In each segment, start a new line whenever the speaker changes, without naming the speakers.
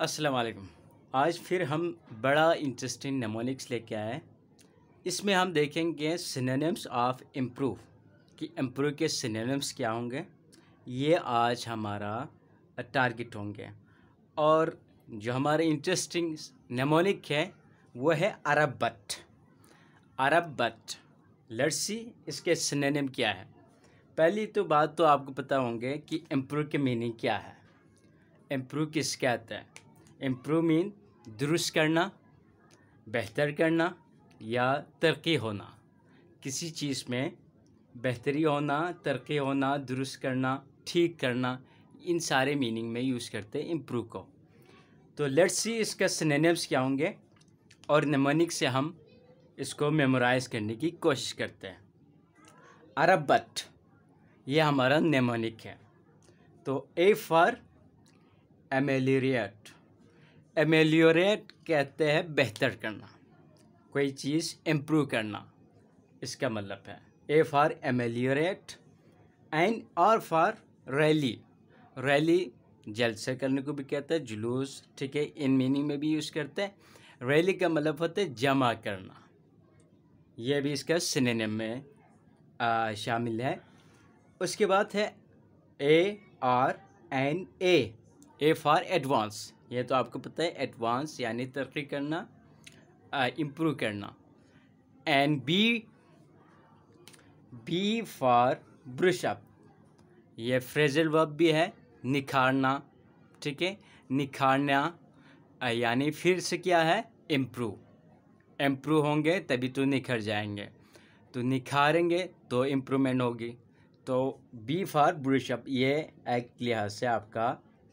अस्सलाम वालेकुम आज फिर हम बड़ा इंटरेस्टिंग नमोनिक्स लेके आए हैं इसमें हम देखेंगे सिनोनिम्स ऑफ इम्प्रूव कि इम्प्रूव के सिनोनिम्स क्या होंगे ये आज हमारा टारगेट होंगे और जो हमारे इंटरेस्टिंग नमोनिक है वो है अरब बट अरब बट लड़सी इसके सिनोनिम क्या है पहली तो बात तो आपको पता होंगे कि इम्प्रूव के मीनिंग क्या है इम्प्रूव किस कहते हैं इम्प्रूव मीन दुरुस्त करना बेहतर करना या तरक्की होना किसी चीज़ में बेहतरी होना तरक्की होना दुरुस्त करना ठीक करना इन सारे मीनिंग में यूज़ करते हैं इम्प्रूव को तो लेट्स सी इसका सिनेम्स क्या होंगे और नमोनिक से हम इसको मेमोराइज करने की कोशिश करते हैं अरबट ये हमारा नेमोनिक है तो ए फॉर एमेलीरियट एमेल्योरेट कहते हैं बेहतर करना कोई चीज़ इम्प्रूव करना इसका मतलब है A for ameliorate and R for rally rally जलसे करने को भी कहते हैं जुलूस ठीक है इन मीनिंग में भी यूज़ करते हैं रैली का मतलब होता है जमा करना यह भी इसका सिनेम में आ, शामिल है उसके बाद है A R N A A for advance यह तो आपको पता है एडवांस यानी तरक्की करना इम्प्रूव करना and B B for brush up यह फ्रेजल वर्ब भी है निखारना ठीक है निखारना यानी फिर से क्या है इम्प्रूव इम्प्रूव होंगे तभी तो निखर जाएंगे तो निखारेंगे तो इम्प्रूवमेंट होगी तो बी फॉर अप ये एक लिहाज से आपका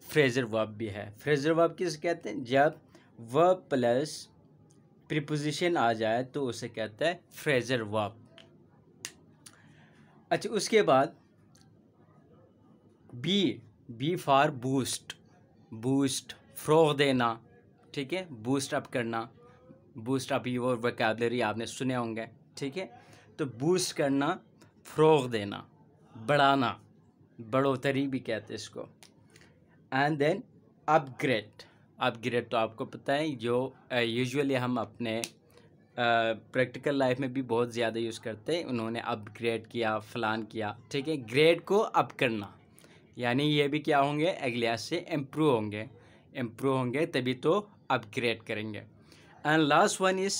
फ्रेजर वर्ब भी है फ्रेजर वर्ब किसे कहते हैं जब वर्ब प्लस प्रिपोजिशन आ जाए तो उसे कहता है फ्रेजर वर्ब अच्छा उसके बाद B B for boost boost फ्रोग देना ठीक है बूस्ट अप करना बूस्ट अप ये वो वोकेबलरी आपने सुने होंगे ठीक है तो बूस्ट करना फ्रोग देना बढ़ाना बढ़ोतरी भी कहते हैं इसको एंड देन अपग्रेड अपग्रेड तो आपको पता है जो यूजुअली uh, हम अपने प्रैक्टिकल uh, लाइफ में भी बहुत ज़्यादा यूज़ करते हैं उन्होंने अपग्रेड किया फ़लान किया ठीक है ग्रेड को अप करना यानी ये भी क्या होंगे अगले से इम्प्रूव होंगे इम्प्रूव होंगे तभी तो अपग्रेड करेंगे and last one is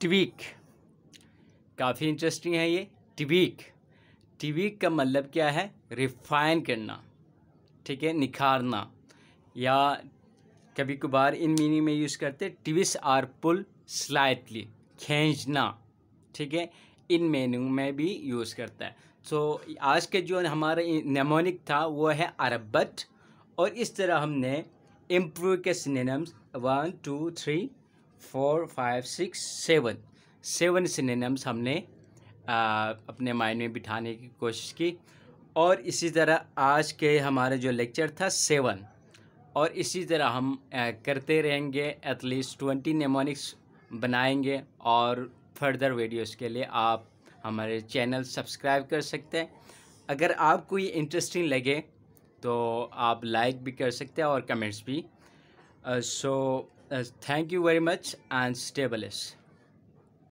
tweak काफ़ी इंटरेस्टिंग है ये ट्वीक ट्वीक का मतलब क्या है रिफाइन करना ठीक है निखारना या कभी कभार इन मीनिंग में यूज़ करते ट्विस्ट आर पुल स्लाइटली खींचना ठीक है इन मीनिंग में भी यूज़ करता है तो so, आज के जो हमारा नेमोनिक था वो है अरबट और इस तरह हमने इम्प्रूव के synonyms one two three four five six seven seven synonyms हमने आ, अपने माइंड में बिठाने की कोशिश की और इसी तरह आज के हमारे जो लेक्चर था सेवन और इसी तरह हम करते रहेंगे एटलीस्ट ट्वेंटी नेमोनिक्स बनाएंगे और फर्दर वीडियोस के लिए आप हमारे चैनल सब्सक्राइब कर सकते हैं अगर आपको ये इंटरेस्टिंग लगे तो आप लाइक भी कर सकते हैं और कमेंट्स भी so thank you very much and स्टेबलिस